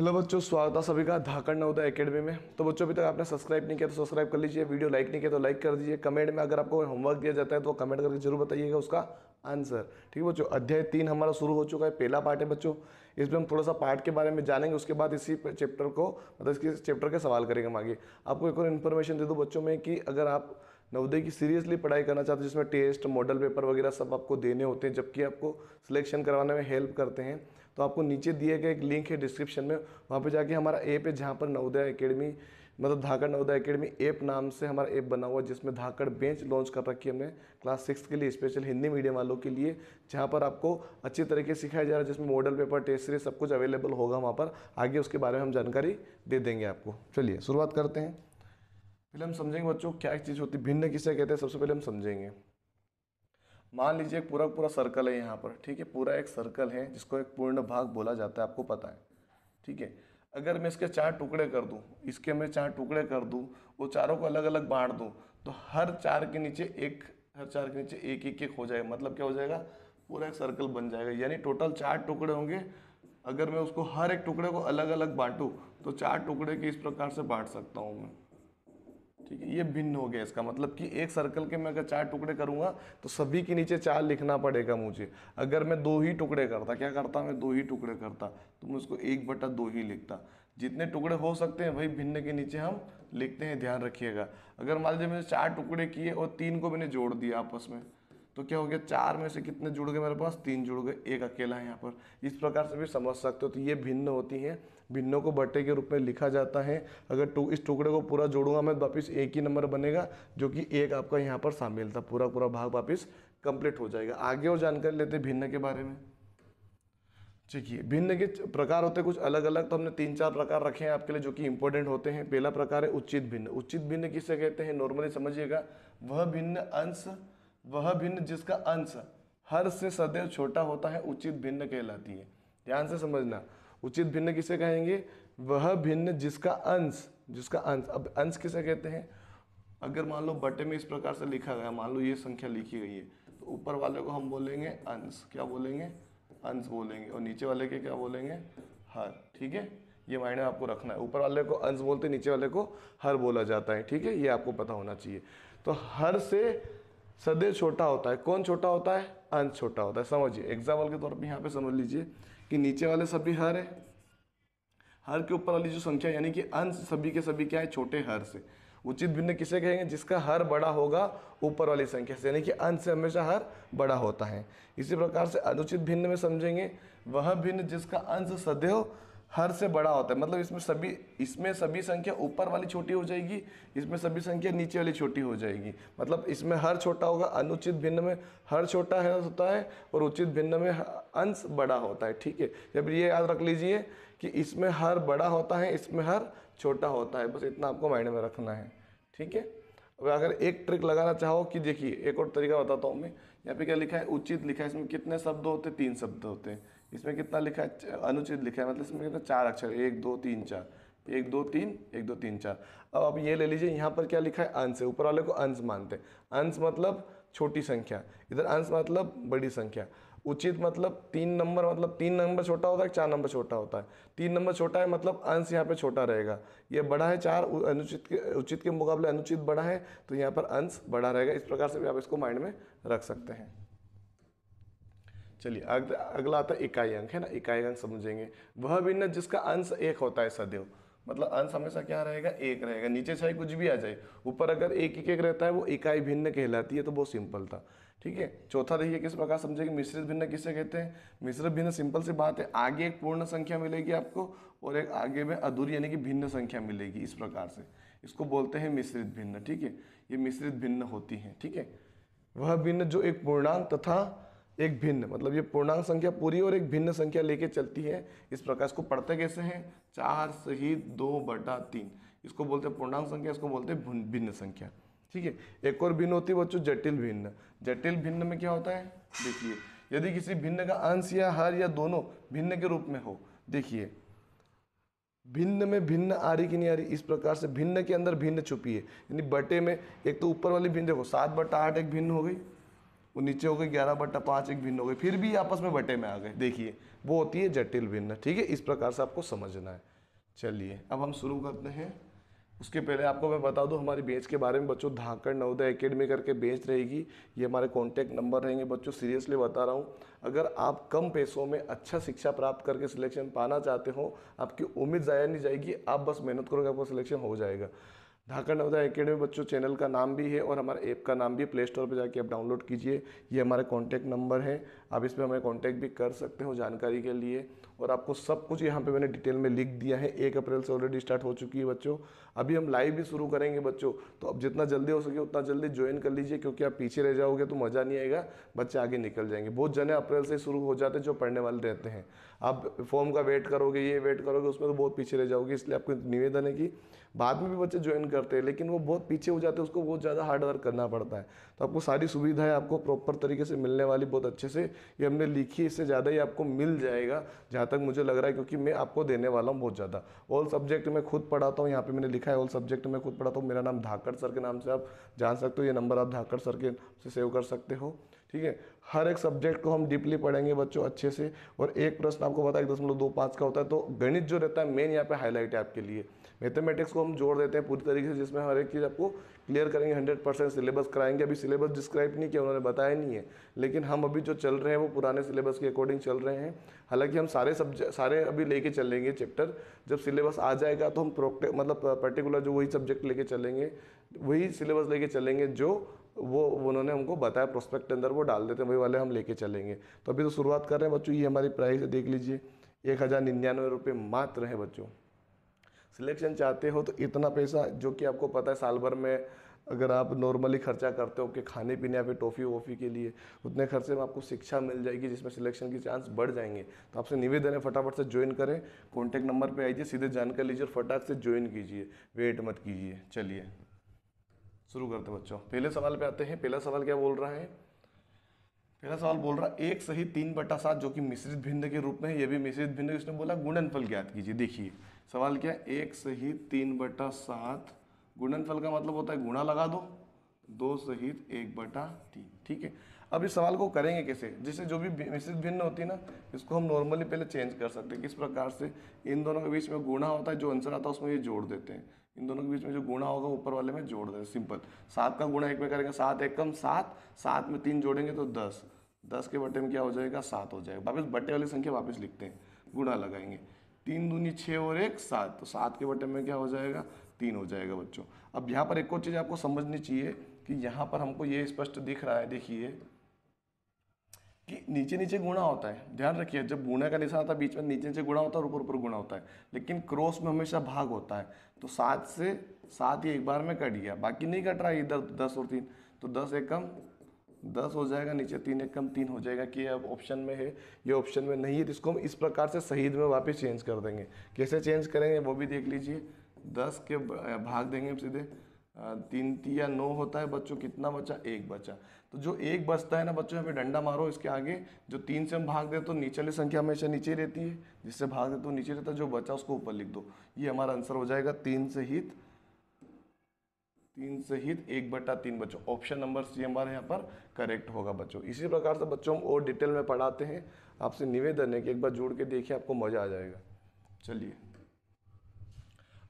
hello बच्चों स्वागत है सभी का धाकड़ नवोदय एकेडमी में तो बच्चों अभी तक आपने सब्सक्राइब नहीं किया तो सब्सक्राइब कर लीजिए वीडियो लाइक नहीं किया तो लाइक कर दीजिए कमेंट में अगर आपको होमवर्क दिया जाता है तो कमेंट करके जरूर बताइएगा उसका आंसर ठीक है बच्चों अध्याय तीन हमारा शुरू हो चुका है पहला पार्ट है बच्चों इसमें हम थोड़ा सा पार्ट के बारे में जानेंगे उसके बाद इसी चैप्टर को मतलब इसके चैप्टर के सवाल करेंगे हम आगे आपको एक और इन्फॉर्मेशन दे दूँ बच्चों में कि अगर आप नवोदय की सीरियसली पढ़ाई करना चाहते हो जिसमें टेस्ट मॉडल पेपर वगैरह सब आपको देने होते हैं जबकि आपको सिलेक्शन करवाने में हेल्प करते हैं तो आपको नीचे दिए गए एक लिंक है डिस्क्रिप्शन में वहाँ पर जाके हमारा ऐप है जहाँ पर नवोदय अकेडमी मतलब धाकड़ नवोदय अकेडमी ऐप नाम से हमारा ऐप बना हुआ जिसमें धाकड़ बेंच लॉन्च कर रखी है हमने क्लास सिक्स के लिए स्पेशल हिंदी मीडियम वालों के लिए जहाँ पर आपको अच्छी तरीके से सिखाया जा रहा है जिसमें मॉडल पेपर टेस्ट सीरीज सब कुछ अवेलेबल होगा वहाँ पर आगे उसके बारे में हम जानकारी दे देंगे आपको चलिए शुरुआत करते हैं पहले हम समझेंगे बच्चों क्या चीज़ होती है भिन्न किसे कहते हैं सबसे पहले हम समझेंगे मान लीजिए एक पूरा पूरा सर्कल है यहाँ पर ठीक है पूरा एक सर्कल है जिसको एक पूर्ण भाग बोला जाता है आपको पता है ठीक है अगर मैं इसके चार टुकड़े कर दूँ इसके मैं चार टुकड़े कर दूँ वो चारों को अलग अलग बांट दूँ तो हर चार के नीचे एक हर चार के नीचे एक एक एक हो जाएगा मतलब क्या हो जाएगा पूरा एक सर्कल बन जाएगा यानी टोटल चार टुकड़े होंगे अगर मैं उसको हर एक टुकड़े को अलग अलग बांटूँ तो चार टुकड़े के इस प्रकार से बांट सकता हूँ मैं ठीक है ये भिन्न हो गया इसका मतलब कि एक सर्कल के मैं अगर चार टुकड़े करूंगा तो सभी के नीचे चार लिखना पड़ेगा मुझे अगर मैं दो ही टुकड़े करता क्या करता मैं दो ही टुकड़े करता तो मैं उसको एक बटा दो ही लिखता जितने टुकड़े हो सकते हैं वही भिन्न के नीचे हम लिखते हैं ध्यान रखिएगा अगर मान लीजिए मैंने चार टुकड़े किए और तीन को मैंने जोड़ दिया आपस में तो क्या हो गया चार में से कितने जुड़ गए मेरे पास तीन जुड़ गए एक अकेला है यहाँ पर इस प्रकार से भी समझ सकते हो तो ये भिन्न होती हैं भिन्नों को बटे के रूप में लिखा जाता है अगर टू इस टुकड़े को पूरा जोड़ूंगा मैं वापस एक ही नंबर बनेगा जो कि एक आपका यहाँ पर शामिल था पूरा पूरा भाग वापिस कंप्लीट हो जाएगा आगे और जानकारी लेते भिन्न के बारे में देखिए भिन्न के प्रकार होते हैं कुछ अलग अलग तो हमने तीन चार प्रकार रखे हैं आपके लिए जो कि इंपॉर्टेंट होते हैं पहला प्रकार है उचित भिन्न उचित भिन्न किसे कहते हैं नॉर्मली समझिएगा वह भिन्न अंश वह भिन्न जिसका अंश हर से सदैव छोटा होता है उचित भिन्न कहलाती है ध्यान से समझना उचित भिन्न किसे कहेंगे वह भिन्न जिसका अंश जिसका अंश अब अंश किसे कहते हैं अगर मान लो बटे में इस प्रकार से लिखा गया मान लो ये संख्या लिखी गई है तो ऊपर वाले को हम बोलेंगे अंश क्या बोलेंगे अंश बोलेंगे और नीचे वाले के क्या बोलेंगे हर ठीक है ये मायने आपको रखना है ऊपर वाले को अंश बोलते नीचे वाले को हर बोला जाता है ठीक है ये आपको पता होना चाहिए तो हर से सदैव छोटा होता है कौन छोटा होता है अंश छोटा होता है समझिए एग्जाम्पल के तौर पर यहाँ पे समझ लीजिए कि नीचे वाले सभी हर है हर के ऊपर वाली जो संख्या यानी कि अंश सभी के सभी क्या है छोटे हर से उचित भिन्न किसे कहेंगे जिसका हर बड़ा होगा ऊपर वाली संख्या से यानी कि अंश से हमेशा हर बड़ा होता है इसी प्रकार से अनुचित भिन्न में समझेंगे वह भिन्न जिसका अंश सदैव हर से बड़ा होता है मतलब इसमें सभी इसमें सभी संख्या ऊपर वाली छोटी हो जाएगी इसमें सभी संख्या नीचे वाली छोटी हो जाएगी मतलब इसमें हर छोटा होगा अनुचित भिन्न में हर छोटा है होता है और उचित भिन्न में अंश बड़ा होता है ठीक है जब ये याद रख लीजिए कि इसमें हर बड़ा होता है इसमें हर छोटा होता है बस इतना आपको माइंड में रखना है ठीक है अब अगर एक ट्रिक लगाना चाहो कि देखिए एक और तरीका बताता हूँ मैं यहाँ पे क्या लिखा है उचित लिखा है इसमें कितने शब्द होते हैं तीन शब्द होते हैं इसमें कितना लिखा है अनुचित लिखा है मतलब इसमें कितना चार अक्षर एक दो तीन चार एक दो तीन एक दो तीन चार अब आप ये ले लीजिए यहाँ पर क्या लिखा है अंश है ऊपर वाले को अंश मानते हैं अंश मतलब छोटी संख्या इधर अंश मतलब बड़ी संख्या उचित मतलब तीन नंबर मतलब तीन नंबर छोटा होता है चार नंबर छोटा होता है तीन नंबर छोटा है मतलब अंश यहाँ पे छोटा रहेगा ये बड़ा है चार अनुचित के उचित के मुकाबले अनुचित बड़ा है तो यहाँ पर अंश बड़ा रहेगा इस प्रकार से भी आप इसको माइंड में रख सकते हैं चलिए अगला आता है इकाई अंक है ना इकाई अंक समझेंगे वह भिन्न जिसका अंश एक होता है सदैव मतलब अंश हमेशा क्या रहेगा एक रहेगा नीचे चाहे कुछ भी आ जाए ऊपर अगर एक एक एक रहता है वो इकाई भिन्न कहलाती है तो बहुत सिंपल था ठीक है चौथा देखिए किस प्रकार समझेगी मिश्रित भिन्न किसे कहते हैं मिश्रित भिन्न सिंपल सी बात है आगे एक पूर्ण संख्या मिलेगी आपको और एक आगे में अधूरी यानी कि भिन्न संख्या मिलेगी इस प्रकार से इसको बोलते हैं मिश्रित भिन्न ठीक है ये मिश्रित भिन्न होती है ठीक है वह भिन्न जो एक पूर्णांक तथा एक भिन्न मतलब ये पूर्णांक संख्या पूरी और एक भिन्न संख्या लेके चलती है इस प्रकार इसको पढ़ते कैसे हैं चार सही दो बटा तीन इसको बोलते हैं पूर्णांक संख्या इसको बोलते हैं भिन्न संख्या ठीक है एक और भिन्न होती है बच्चों जटिल भिन्न जटिल भिन्न में क्या होता है देखिए यदि किसी भिन्न का अंश या हर या दोनों भिन्न के रूप में हो देखिए भिन्न में भिन्न आ रही कि नहीं आ रही इस प्रकार से भिन्न के अंदर भिन्न छुपी है यानी बटे में एक तो ऊपर वाली भिन्न देखो सात बटा आठ एक भिन्न हो गई वो नीचे हो गए ग्यारह बट्टा पाँच एक भिन्न हो गए फिर भी आपस में बटे में आ गए देखिए वो होती है जटिल भिन्न ठीक है इस प्रकार से आपको समझना है चलिए अब हम शुरू करते हैं उसके पहले आपको मैं बता दूं हमारी बेंच के बारे में बच्चों धाकड़ नवोदय एकेडमी करके बेंच रहेगी ये हमारे कॉन्टैक्ट नंबर रहेंगे बच्चों सीरियसली बता रहा हूँ अगर आप कम पैसों में अच्छा शिक्षा प्राप्त करके सिलेक्शन पाना चाहते हो आपकी उम्मीद ज़ाया नहीं जाएगी आप बस मेहनत करोगे आपका सिलेक्शन हो जाएगा ढाका नवदा एकेडमी बच्चों चैनल का नाम भी है और हमारे ऐप का नाम भी प्ले स्टोर पर जाके आप डाउनलोड कीजिए ये हमारे कॉन्टैक्ट नंबर है आप इस पर हमें कॉन्टैक्ट भी कर सकते हो जानकारी के लिए और आपको सब कुछ यहाँ पे मैंने डिटेल में लिख दिया है एक अप्रैल से ऑलरेडी स्टार्ट हो चुकी है बच्चों अभी हम लाइव भी शुरू करेंगे बच्चों तो अब जितना जल्दी हो सके उतना जल्दी ज्वाइन कर लीजिए क्योंकि आप पीछे रह जाओगे तो मज़ा नहीं आएगा बच्चे आगे निकल जाएंगे बहुत जने अप्रैल से शुरू हो जाते हैं जो पढ़ने वाले रहते हैं आप फॉर्म का वेट करोगे ये वेट करोगे उसमें तो बहुत पीछे रह जाओगे इसलिए आपको निवेदन है कि बाद में भी बच्चे ज्वाइन करते हैं लेकिन वो बहुत पीछे हो जाते हैं उसको बहुत ज़्यादा हार्ड वर्क करना पड़ता है तो आपको सारी सुविधाएं आपको प्रॉपर तरीके से मिलने वाली बहुत अच्छे से ये हमने लिखी इससे ज़्यादा ही आपको मिल जाएगा जहाँ तक मुझे लग रहा है क्योंकि मैं आपको देने वाला हूँ बहुत ज़्यादा ऑल सब्जेक्ट में खुद पढ़ाता हूँ यहाँ पर मैंने लिखा है ऑल सब्जेक्ट में खुद पढ़ाता हूँ मेरा नाम धाकड़ सर के नाम से आप जान सकते हो ये नंबर आप धाकड़ सर के से सेव कर सकते हो ठीक है हर एक सब्जेक्ट को हम डीपली पढ़ेंगे बच्चों अच्छे से और एक प्रश्न आपको पता है एक दशमलव दो पाँच का होता है तो गणित जो रहता है मेन यहाँ पे हाईलाइट है आपके लिए मैथमेटिक्स को हम जोड़ देते हैं पूरी तरीके से जिसमें हर एक चीज़ आपको क्लियर करेंगे हंड्रेड परसेंट सिलेबस कराएंगे अभी सिलेबस डिस्क्राइब नहीं किया उन्होंने बताया नहीं है लेकिन हम अभी जो चल रहे हैं वो पुराने सिलेबस के अकॉर्डिंग चल रहे हैं हालांकि हम सारे सब्जेक्ट सारे अभी लेके चलेंगे चैप्टर जब सिलेबस आ जाएगा तो हम प्रोक्टे मतलब पर्टिकुलर जो वही सब्जेक्ट लेके चलेंगे वही सिलेबस लेके चलेंगे जो वो उन्होंने हमको बताया प्रोस्पेक्ट के अंदर वो डाल देते हैं वही वाले हम लेके चलेंगे तो अभी तो शुरुआत कर रहे हैं बच्चों ये हमारी प्राइस देख लीजिए एक हज़ार निन्यानवे रुपये मात्र है बच्चों सिलेक्शन चाहते हो तो इतना पैसा जो कि आपको पता है साल भर में अगर आप नॉर्मली खर्चा करते हो कि खाने पीने या फिर टॉफ़ी वॉफ़ी के लिए उतने खर्चे में आपको शिक्षा मिल जाएगी जिसमें सिलेक्शन के चांस बढ़ जाएंगे तो आपसे निवेदन है फटाफट से ज्वाइन करें कॉन्टैक्ट नंबर पर आइए सीधे जानकारी लीजिए और फटाक से ज्वाइन कीजिए वेट मत कीजिए चलिए शुरू करते बच्चों पहले सवाल पे आते हैं पहला सवाल क्या बोल रहा है पहला सवाल बोल रहा है एक सही तीन बटा सात जो कि मिश्रित भिन्न के रूप में है ये भी मिश्रित भिन्न इसने बोला गुणनफल ज्ञात कीजिए देखिए सवाल क्या है एक सहित तीन बटा सात गुणनफल का मतलब होता है गुणा लगा दो दो सहित एक बटा तीन ठीक है अब इस सवाल को करेंगे कैसे जिससे जो भी मिश्रित भिन्न होती है ना इसको हम नॉर्मली पहले चेंज कर सकते हैं किस प्रकार से इन दोनों के बीच में गुणा होता है जो आंसर आता है उसमें ये जोड़ देते हैं इन दोनों के बीच में जो गुणा होगा ऊपर वाले में जोड़ देते हैं सिंपल सात का गुणा एक में करेंगे सात एक कम सात सात में तीन जोड़ेंगे तो दस दस के बटे में क्या हो जाएगा सात हो जाएगा वापस बटे वाली संख्या वापस लिखते हैं गुणा लगाएंगे तीन दूनी छः और एक सात तो सात के बटे में क्या हो जाएगा तीन हो जाएगा बच्चों अब यहाँ पर एक और चीज़ आपको समझनी चाहिए कि यहाँ पर हमको ये स्पष्ट दिख रहा है देखिए कि नीचे नीचे गुणा होता है ध्यान रखिए जब गुणे का निशान आता है बीच में नीचे नीचे गुणा होता है ऊपर ऊपर गुणा होता है लेकिन क्रॉस में हमेशा भाग होता है तो सात से सात ही एक बार में कट गया बाकी नहीं कट रहा है इधर दस और तीन तो दस एक कम दस हो जाएगा नीचे तीन एक कम तीन हो जाएगा कि अब ऑप्शन में है ये ऑप्शन में नहीं है तो इसको हम इस प्रकार से शहीद में वापस चेंज कर देंगे कैसे चेंज करेंगे वो भी देख लीजिए दस के भाग देंगे हम सीधे तीन या नौ होता है बच्चों कितना बचा एक बचा तो जो एक बचता है ना बच्चों यहाँ पे डंडा मारो इसके आगे जो तीन से हम भाग दे तो नीचे वाली संख्या हमेशा नीचे रहती है जिससे भाग दे तो नीचे रहता है जो बचा उसको ऊपर लिख दो ये हमारा आंसर हो जाएगा तीन से हित तीन सहित एक बटा तीन बच्चों ऑप्शन नंबर सी हमारे यहाँ पर करेक्ट होगा बच्चों इसी प्रकार से बच्चों हम और डिटेल में पढ़ाते हैं आपसे निवेदन है कि एक बार जोड़ के देखिए आपको मज़ा आ जाएगा चलिए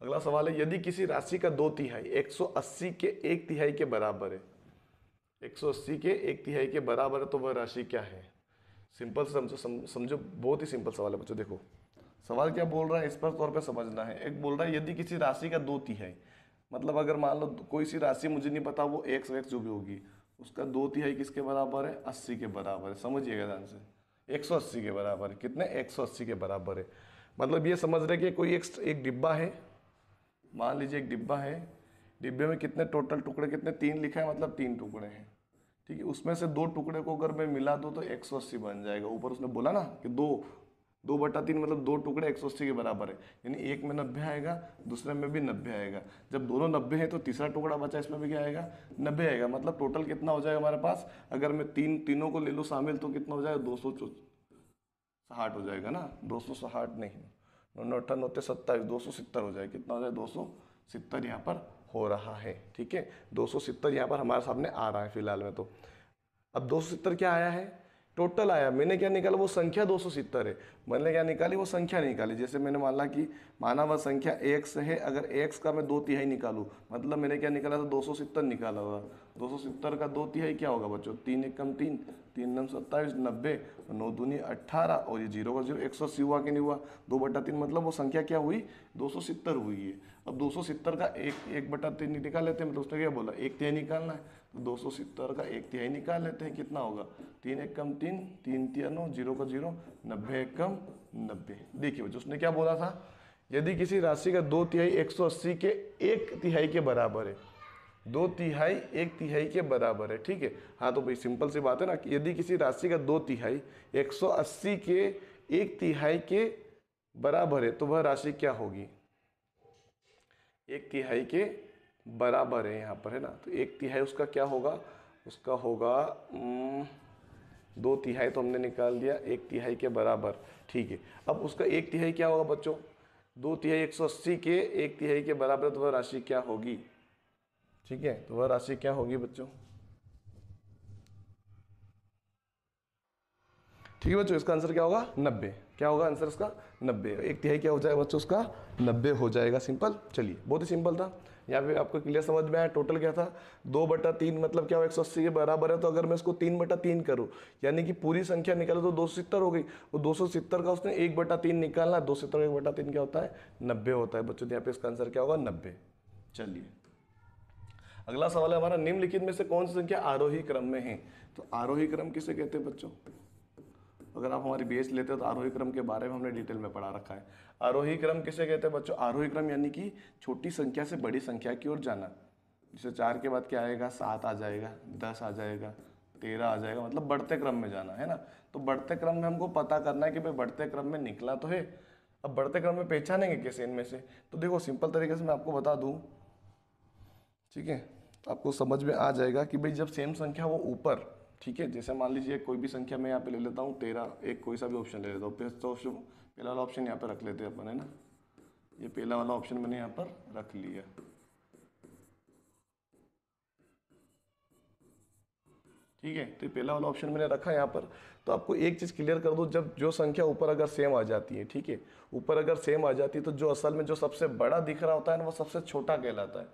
अगला सवाल है यदि किसी राशि का दो तिहाई 180 के एक तिहाई के बराबर है 180 के एक तिहाई के बराबर है तो वह राशि क्या है सिंपल समझो समझो बहुत ही सिंपल सवाल है बच्चों देखो सवाल क्या बोल रहा है इस पर तौर पे समझना है एक बोल रहा है यदि किसी राशि का दो तिहाई मतलब अगर मान लो कोई सी राशि मुझे नहीं पता वो एक्स वैक्स जो भी होगी उसका दो तिहाई किसके बराबर है अस्सी के बराबर है समझिएगा ध्यान से एक सौ अस्सी के बराबर है कितने एक सौ अस्सी के बराबर है मतलब ये समझ रहे कि कोई एक एक डिब्बा है मान लीजिए एक डिब्बा है डिब्बे में कितने टोटल टुकड़े कितने तीन लिखा है मतलब तीन टुकड़े हैं ठीक है उसमें से दो टुकड़े को अगर मैं मिला दूँ तो एक सौ अस्सी बन जाएगा ऊपर उसने बोला ना कि दो दो बटा तीन मतलब दो टुकड़े एक सौ अस्सी के बराबर है यानी एक में नब्बे आएगा दूसरे में भी नब्बे आएगा जब दोनों नब्बे हैं तो तीसरा टुकड़ा बचा इसमें भी क्या आएगा नब्बे आएगा मतलब टोटल कितना हो जाएगा हमारे पास अगर मैं तीन तीनों को ले लूँ शामिल तो कितना हो जाएगा दो सौ साठ हो जाएगा ना दो सौ साठ नहीं नौ अठन होते सत्ताईस दो सौ सत्तर हो जाएगा कितना हो जाएगा दो सौ सत्तर यहाँ पर हो रहा है ठीक है दो सौ सत्तर यहाँ पर हमारे सामने आ रहा है फिलहाल में तो अब दो सौ सत्तर क्या आया है टोटल आया मैंने क्या निकाला वो संख्या दो है मैंने क्या निकाली वो संख्या निकाली जैसे मैंने माना कि माना वह संख्या x है अगर एक्स का मैं दो तिहाई निकालूँ मतलब मैंने क्या निकाला था दो निकाला हुआ दो का दो तिहाई क्या होगा बच्चों तीन एक कम तीन तीन नम सत्ताईस नब्बे नौ दूनी अट्ठारह और ये जीरो का जीरो एक सौ अस्सी हुआ कि नहीं हुआ दो बटा तीन मतलब वो संख्या क्या हुई दो सौ सत्तर हुई है अब दो सौ सत्तर का एक एक बटा तीन निकाल लेते हैं मतलब उसने क्या बोला एक तिहाई निकालना है तो दो सौ सितर का एक तिहाई निकाल लेते हैं कितना होगा तीन एक कम तीन तीन तिया नौ जीरो का जीरो नब्बे एक कम नब्बे देखिए बच्चों उसने क्या बोला था यदि किसी राशि का दो तिहाई एक सौ अस्सी के एक तिहाई के बराबर है दो तिहाई एक तिहाई के बराबर है ठीक है हाँ तो भाई सिंपल सी बात है ना कि यदि किसी राशि का दो तिहाई 180 के एक तिहाई के बराबर है तो वह राशि क्या होगी एक तिहाई के बराबर है यहाँ पर है ना तो एक तिहाई उसका क्या होगा उसका होगा दो तिहाई तो हमने निकाल दिया एक तिहाई के बराबर ठीक है अब उसका एक तिहाई क्या होगा बच्चों दो तिहाई अस्सी के एक तिहाई के बराबर तो वह राशि क्या होगी ठीक है तो वह राशि क्या होगी बच्चों ठीक है बच्चों इसका आंसर क्या होगा नब्बे क्या होगा आंसर इसका नब्बे एक तिहाई क्या हो जाएगा बच्चों उसका नब्बे हो जाएगा सिंपल चलिए बहुत ही सिंपल था यहाँ पे आपको क्लियर समझ में आया टोटल क्या था दो बटा तीन मतलब क्या हो एक सौ अस्सी के बराबर है तो अगर मैं इसको तीन बटा तीन करूँ यानी कि पूरी संख्या निकाले तो दो सौ सत्तर हो गई और दो सौ सत्तर का उसने एक बटा तीन निकालना दो सौ सत्तर एक बटा तीन क्या होता है नब्बे होता है बच्चों तो यहाँ पे इसका आंसर क्या होगा नब्बे चलिए अगला सवाल है हमारा निम्नलिखित में से कौन सी संख्या आरोही क्रम में है तो आरोही क्रम किसे कहते हैं बच्चों अगर आप हमारी बेस लेते हो तो आरोही क्रम के बारे में हमने डिटेल में पढ़ा रखा है आरोही क्रम किसे कहते हैं बच्चों आरोही क्रम यानी कि छोटी संख्या से बड़ी संख्या की ओर जाना जैसे चार के बाद क्या आएगा सात आ जाएगा दस आ जाएगा तेरह आ जाएगा मतलब बढ़ते क्रम में जाना है ना तो बढ़ते क्रम में हमको पता करना है कि भाई बढ़ते क्रम में निकला तो है अब बढ़ते क्रम में पहचानेंगे कैसे इनमें से तो देखो सिंपल तरीके से मैं आपको बता दूँ ठीक है तो आपको समझ में आ जाएगा कि भाई जब सेम संख्या वो ऊपर ठीक है जैसे मान लीजिए कोई भी संख्या मैं यहाँ पे ले लेता हूँ तेरह एक कोई सा भी ऑप्शन ले लेता हूँ पहला तो ऑप्शन पहला वाला ऑप्शन यहाँ पर रख लेते हैं अपन है ना ये पहला वाला ऑप्शन मैंने यहाँ पर रख लिया ठीक है तो पहला वाला ऑप्शन मैंने रखा यहाँ पर तो आपको एक चीज़ क्लियर कर दो जब जो संख्या ऊपर अगर सेम आ जाती है ठीक है ऊपर अगर सेम आ जाती है तो जो असल में जो सबसे बड़ा दिख रहा होता है ना वो सबसे छोटा कहलाता है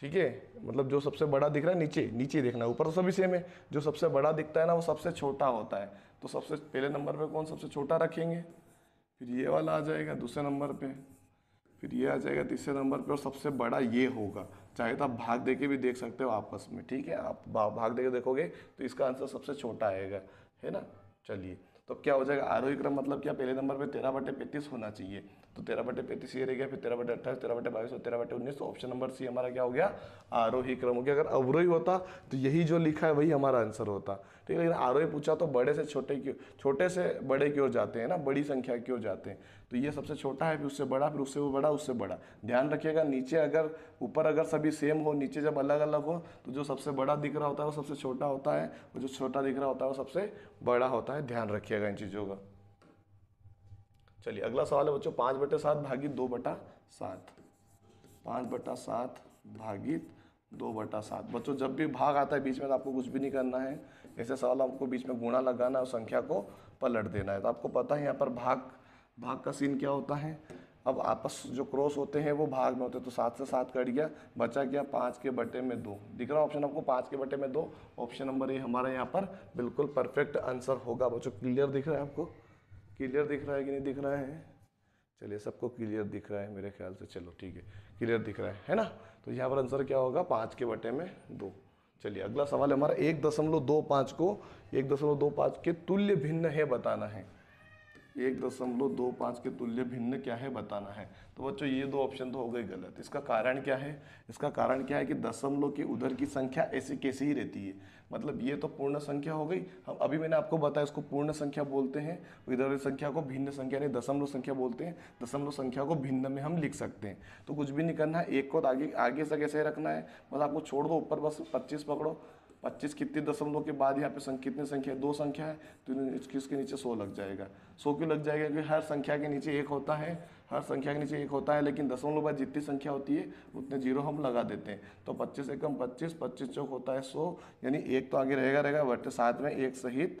ठीक है मतलब जो सबसे बड़ा दिख रहा है नीचे नीचे देखना है ऊपर तो सभी सेम है जो सबसे बड़ा दिखता है ना वो सबसे छोटा होता है तो सबसे पहले नंबर पे कौन सबसे छोटा रखेंगे फिर ये वाला आ जाएगा दूसरे नंबर पे फिर ये आ जाएगा तीसरे नंबर पे और सबसे बड़ा ये होगा चाहे तो आप भाग दे के भी देख सकते हो आपस में ठीक है आप भाग दे के देखोगे तो इसका आंसर सबसे छोटा आएगा है ना चलिए तो क्या हो जाएगा आरोही क्रम मतलब क्या पहले नंबर पे तेरह बटे पैंतीस होना चाहिए तो तेरह बटे पैंतीस ये रह गया फिर तेरह बटे अट्ठाईस तेरह बटे बाईस और तेरह बटे उन्नीस ऑप्शन नंबर सी हमारा क्या हो गया आरोही क्रम हो गया अगर अवरोही होता तो यही जो लिखा है वही हमारा आंसर होता ठीक है लेकिन आर पूछा तो बड़े से छोटे की छोटे से बड़े की ओर जाते हैं ना बड़ी संख्या की ओर जाते हैं तो ये सबसे छोटा है फिर उससे बड़ा फिर उससे वो बड़ा उससे बड़ा ध्यान रखिएगा नीचे अगर ऊपर अगर सभी सेम हो नीचे जब अलग अलग हो तो जो सबसे बड़ा दिख रहा होता है वो सबसे छोटा होता है और जो छोटा दिख रहा होता है वो सबसे बड़ा होता है ध्यान रखिएगा इन चीज़ों का चलिए अगला सवाल है बच्चों पाँच बटे सात भागी दो बटा सात पाँच बटा सात भागी दो बटा सात बच्चों जब भी भाग आता है बीच में तो आपको कुछ भी नहीं करना है ऐसे सवाल आपको बीच में गुणा लगाना है और संख्या को पलट देना है तो आपको पता है यहाँ पर भाग भाग का सीन क्या होता है अब आपस जो क्रॉस होते हैं वो भाग में होते हैं तो सात से सात कट गया बचा गया पाँच के बटे में दो दिख रहा ऑप्शन आपको पाँच के बटे में दो ऑप्शन नंबर ए हमारा यहाँ पर बिल्कुल परफेक्ट आंसर होगा बच्चों क्लियर दिख रहा है आपको क्लियर दिख रहा है कि नहीं दिख रहा है चलिए सबको क्लियर दिख रहा है मेरे ख्याल से चलो ठीक है क्लियर दिख रहा है है ना तो यहाँ पर आंसर क्या होगा पाँच के बटे में दो चलिए अगला सवाल है हमारा एक दशमलव दो पाँच को एक दशमलव दो पाँच के तुल्य भिन्न है बताना है एक दशमलव दो पाँच के तुल्य भिन्न क्या है बताना है तो बच्चों ये दो ऑप्शन तो हो गए गलत इसका कारण क्या है इसका कारण क्या है कि दशमलव के उधर की संख्या ऐसी कैसी ही रहती है मतलब ये तो पूर्ण संख्या हो गई हम अभी मैंने आपको बताया इसको पूर्ण संख्या बोलते हैं इधर संख्या को भिन्न संख्या यानी दशमलव संख्या बोलते हैं दशमलव संख्या को भिन्न में हम लिख सकते हैं तो कुछ भी नहीं करना है एक को आगे आगे से कैसे रखना है बस आपको छोड़ दो ऊपर बस पच्चीस पकड़ो पच्चीस कितनी दशमलव के बाद यहाँ पे कितनी संख्या है दो संख्या है तो इसके नीचे सौ लग जाएगा सौ क्यों लग जाएगा क्योंकि हर संख्या के नीचे एक होता है हर संख्या के नीचे एक होता है लेकिन दशमलव बाद जितनी संख्या होती है उतने जीरो हम लगा देते हैं तो पच्चीस एकम पच्चीस पच्चीस चौक होता है सौ यानी एक तो आगे रहेगा रहेगा बटे साथ में एक सहित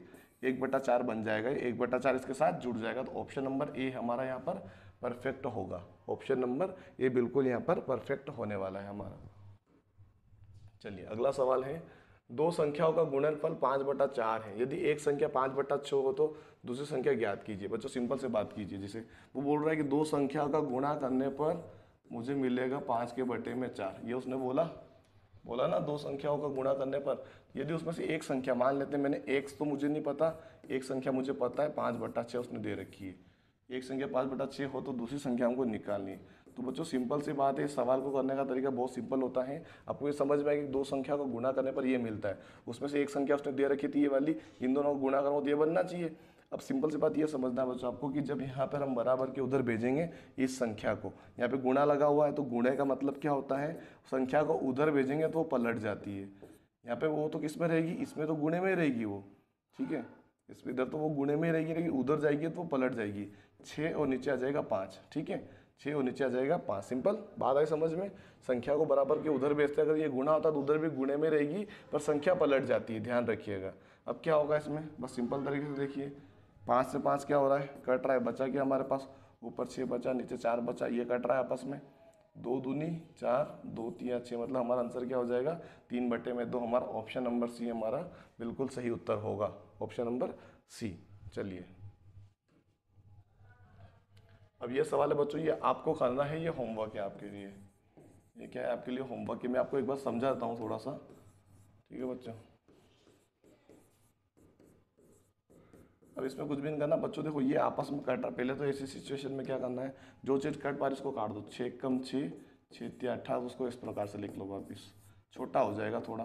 एक बटा चार बन जाएगा एक बटा चार इसके साथ जुड़ जाएगा तो ऑप्शन नंबर ए हमारा यहाँ पर परफेक्ट होगा ऑप्शन नंबर ए बिल्कुल यहाँ पर परफेक्ट होने वाला है हमारा चलिए अगला सवाल है दो संख्याओं का गुणनफल पाँच बटा चार है यदि एक संख्या पाँच बटा छः हो तो दूसरी संख्या ज्ञात कीजिए बच्चों सिंपल से बात कीजिए जैसे वो बोल रहा है कि दो संख्या का गुणा करने पर मुझे मिलेगा पाँच के बटे में चार ये उसने बोला बोला ना दो संख्याओं का गुणा करने पर यदि उसमें से एक संख्या मान लेते हैं मैंने एक तो मुझे नहीं पता एक संख्या मुझे पता है पाँच बटा छः उसने दे रखी है एक संख्या पाँच बटा छः हो तो दूसरी संख्या हमको निकालनी है तो बच्चों सिंपल सी बात है इस सवाल को करने का तरीका बहुत सिंपल होता है आपको ये समझ में आए कि दो संख्या को गुणा करने पर ये मिलता है उसमें से एक संख्या उसने दे रखी थी ये वाली इन दोनों को गुणा करो तो ये बनना चाहिए अब सिंपल सी बात ये समझना है बच्चों आपको कि जब यहाँ पर हम बराबर के उधर भेजेंगे इस संख्या को यहाँ पर गुणा लगा हुआ है तो गुणे का मतलब क्या होता है संख्या को उधर भेजेंगे तो वो पलट जाती है यहाँ पर वो तो किस में रहेगी इसमें तो गुणे में रहेगी वो ठीक है इसमें इधर तो वो गुणे में रहेगी लेकिन उधर जाएगी तो वो पलट जाएगी छः और नीचे आ जाएगा पाँच ठीक है छः और नीचे आ जाएगा पाँच सिंपल बात आई समझ में संख्या को बराबर के उधर भेजते अगर ये गुणा होता तो उधर भी गुणे में रहेगी पर संख्या पलट जाती है ध्यान रखिएगा अब क्या होगा इसमें बस सिंपल तरीके से देखिए पाँच से पाँच क्या हो रहा है कट रहा है बचा क्या हमारे पास ऊपर छः बचा नीचे चार बचा ये कट रहा है आपस में दो दूनी चार दो तीन छः मतलब हमारा आंसर क्या हो जाएगा तीन बटे में दो हमारा ऑप्शन नंबर सी हमारा बिल्कुल सही उत्तर होगा ऑप्शन नंबर सी चलिए अब ये सवाल है बच्चों ये आपको करना है ये होमवर्क है आपके लिए ये क्या है आपके लिए होमवर्क है मैं आपको एक बार समझा देता हूँ थोड़ा सा ठीक है बच्चों अब इसमें कुछ भी नहीं करना बच्चों देखो ये आपस में कट रहा पहले तो ऐसी सिचुएशन में क्या करना है जो चीज़ कट पा रही इसको काट दो छः कम छः छेती अट्ठारह उसको इस प्रकार से लिख लो वापिस छोटा हो जाएगा थोड़ा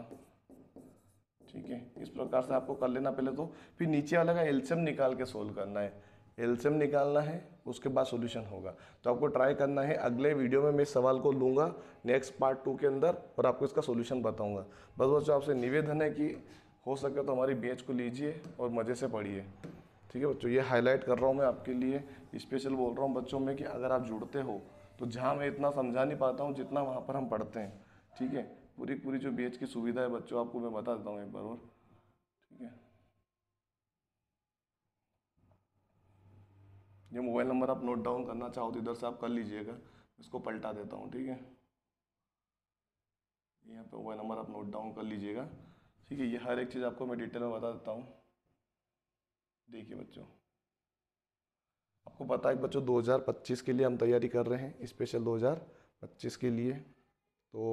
ठीक है इस प्रकार से आपको कर लेना पहले तो फिर नीचे वाले का एल्शियम निकाल के सोल्व करना है एल्सियम निकालना है उसके बाद सॉल्यूशन होगा तो आपको ट्राई करना है अगले वीडियो में मैं इस सवाल को लूँगा नेक्स्ट पार्ट टू के अंदर और आपको इसका सॉल्यूशन बताऊँगा बस बच्चों आपसे निवेदन है कि हो सके तो हमारी बेच को लीजिए और मज़े से पढ़िए ठीक है बच्चों ये हाईलाइट कर रहा हूँ मैं आपके लिए स्पेशल बोल रहा हूँ बच्चों में कि अगर आप जुड़ते हो तो जहाँ मैं इतना समझा नहीं पाता हूँ जितना वहाँ पर हम पढ़ते हैं ठीक है पूरी पूरी जो बेच की सुविधा है बच्चों आपको मैं बता देता हूँ एक बार और ये मोबाइल नंबर आप नोट डाउन करना चाहो तो इधर से आप कर लीजिएगा इसको पलटा देता हूँ ठीक है यहाँ पे मोबाइल नंबर आप नोट डाउन कर लीजिएगा ठीक है ये हर एक चीज़ आपको मैं डिटेल में बता देता हूँ देखिए बच्चों आपको पता है बच्चों 2025 के लिए हम तैयारी कर रहे हैं स्पेशल 2025 के लिए तो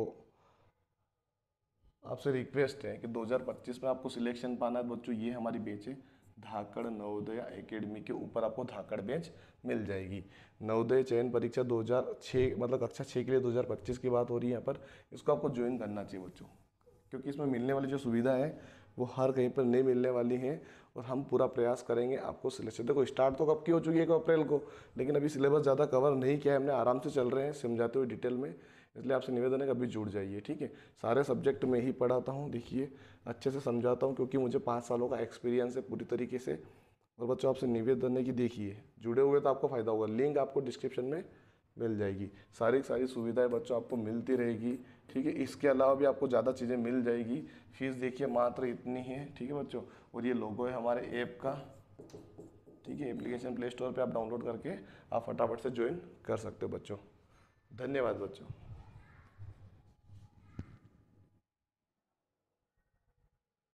आपसे रिक्वेस्ट है कि 2025 में आपको सिलेक्शन पाना है बच्चों ये हमारी बेच है धाकड़ नवोदय एकेडमी के ऊपर आपको धाकड़ बेंच मिल जाएगी नवोदय चयन परीक्षा 2006 मतलब कक्षा छः के लिए 2025 की बात हो रही है यहाँ पर इसको आपको ज्वाइन करना चाहिए बच्चों क्योंकि इसमें मिलने वाली जो सुविधा है वो हर कहीं पर नहीं मिलने वाली है और हम पूरा प्रयास करेंगे आपको सिलेक्शन देखो स्टार्ट तो कब की हो चुकी है अप्रैल को लेकिन अभी सिलेबस ज़्यादा कवर नहीं किया है हमने आराम से चल रहे हैं समझाते हुए डिटेल में इसलिए आपसे निवेदन है कभी जुड़ जाइए ठीक है सारे सब्जेक्ट में ही पढ़ाता हूँ देखिए अच्छे से समझाता हूँ क्योंकि मुझे पाँच सालों का एक्सपीरियंस है पूरी तरीके से और बच्चों आपसे निवेदन है कि देखिए जुड़े हुए तो आपको फ़ायदा होगा लिंक आपको डिस्क्रिप्शन में मिल जाएगी सारी सारी सुविधाएं बच्चों आपको मिलती रहेगी ठीक है इसके अलावा भी आपको ज़्यादा चीज़ें मिल जाएगी फीस देखिए मात्र इतनी है ठीक है बच्चों और ये लोगो है हमारे ऐप का ठीक है एप्लीकेशन प्ले स्टोर पर आप डाउनलोड करके आप फटाफट से ज्वाइन कर सकते हो बच्चों धन्यवाद बच्चों